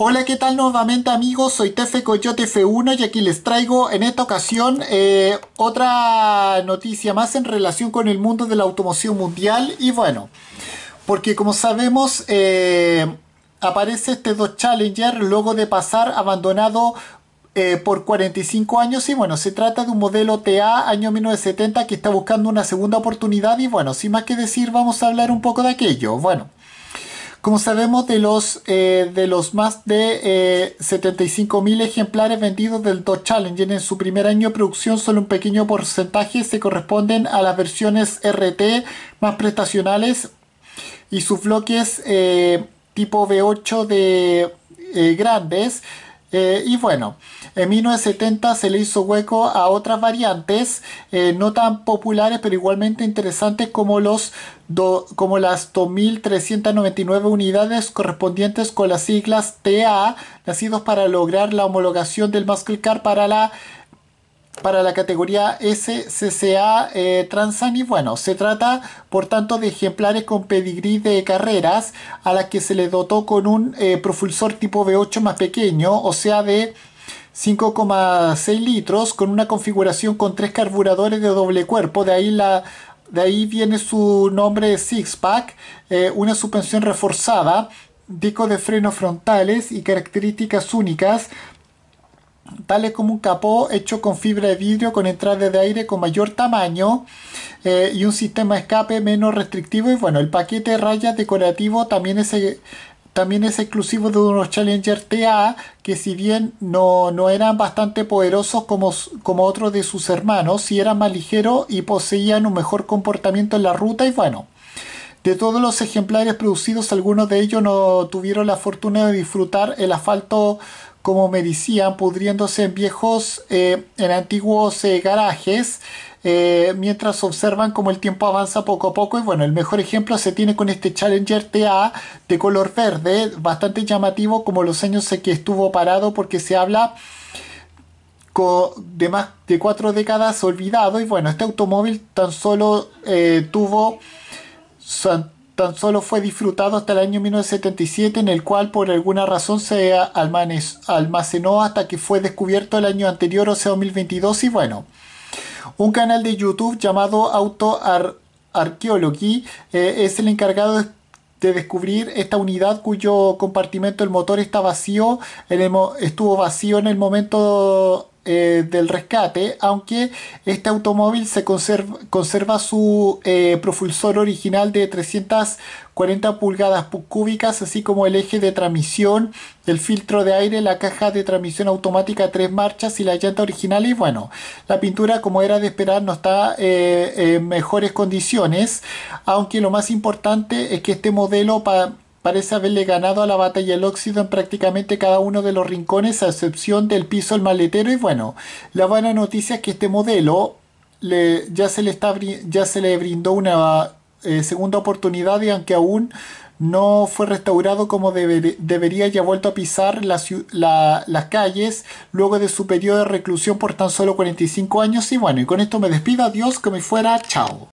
Hola, ¿qué tal nuevamente amigos? Soy Tefe Coyote F1 y aquí les traigo en esta ocasión eh, otra noticia más en relación con el mundo de la automoción mundial. Y bueno, porque como sabemos, eh, aparece este dos Challenger luego de pasar abandonado eh, por 45 años y bueno, se trata de un modelo TA año 1970 que está buscando una segunda oportunidad y bueno, sin más que decir vamos a hablar un poco de aquello. Bueno. Como sabemos de los, eh, de los más de eh, 75.000 ejemplares vendidos del Dodge Challenger en su primer año de producción, solo un pequeño porcentaje se corresponden a las versiones RT más prestacionales y sus bloques eh, tipo V8 de eh, grandes eh, y bueno, en 1970 se le hizo hueco a otras variantes, eh, no tan populares, pero igualmente interesantes como, los como las 2.399 unidades correspondientes con las siglas TA, nacidos para lograr la homologación del muscle car para la para la categoría SCCA eh, y Bueno, se trata por tanto de ejemplares con pedigrí de carreras a las que se le dotó con un eh, propulsor tipo V8 más pequeño, o sea de 5,6 litros, con una configuración con tres carburadores de doble cuerpo, de ahí la de ahí viene su nombre Six Pack, eh, una suspensión reforzada, disco de frenos frontales y características únicas tales como un capó hecho con fibra de vidrio con entradas de aire con mayor tamaño eh, y un sistema escape menos restrictivo y bueno el paquete de rayas decorativo también es eh, también exclusivo de unos Challenger TA que si bien no, eran bastante poderosos como, como otros de sus hermanos, y eran más ligeros y poseían un mejor comportamiento en la ruta y bueno, de todos los ejemplares producidos, algunos de ellos no tuvieron la fortuna de disfrutar el asfalto como me decían, pudriéndose en viejos, eh, en antiguos eh, garajes, eh, mientras observan como el tiempo avanza poco a poco. Y bueno, el mejor ejemplo se tiene con este Challenger TA de color verde, bastante llamativo como los años en que estuvo parado porque se habla de más de cuatro décadas olvidado y bueno este automóvil tan solo tuvo tan solo fue disfrutado hasta el año 1977 en el cual por alguna razón se almacenó hasta que fue descubierto el año anterior, o sea 2022 y bueno. Un canal de YouTube llamado Auto eh, es el encargado de descubrir esta unidad cuyo compartimento del motor está vacío, estuvo vacío en el momento eh, del rescate, aunque este automóvil se conserva, conserva su eh, propulsor original de 340 pulgadas cúbicas, así como el eje de transmisión, el filtro de aire, la caja de transmisión automática tres marchas y la llanta original. Y bueno, la pintura, como era de esperar, no está eh, en mejores condiciones, aunque lo más importante es que este modelo para parece haberle ganado a la batalla el óxido en prácticamente cada uno de los rincones, a excepción del piso, el maletero y bueno, la buena noticia es que este modelo ya, se le brindó una eh, segunda oportunidad y aunque aún no fue restaurado como debería ya ha vuelto a pisar las calles luego de su periodo de reclusión por tan solo 45 años y bueno, y con esto me despido, adiós, que me fuera, chao.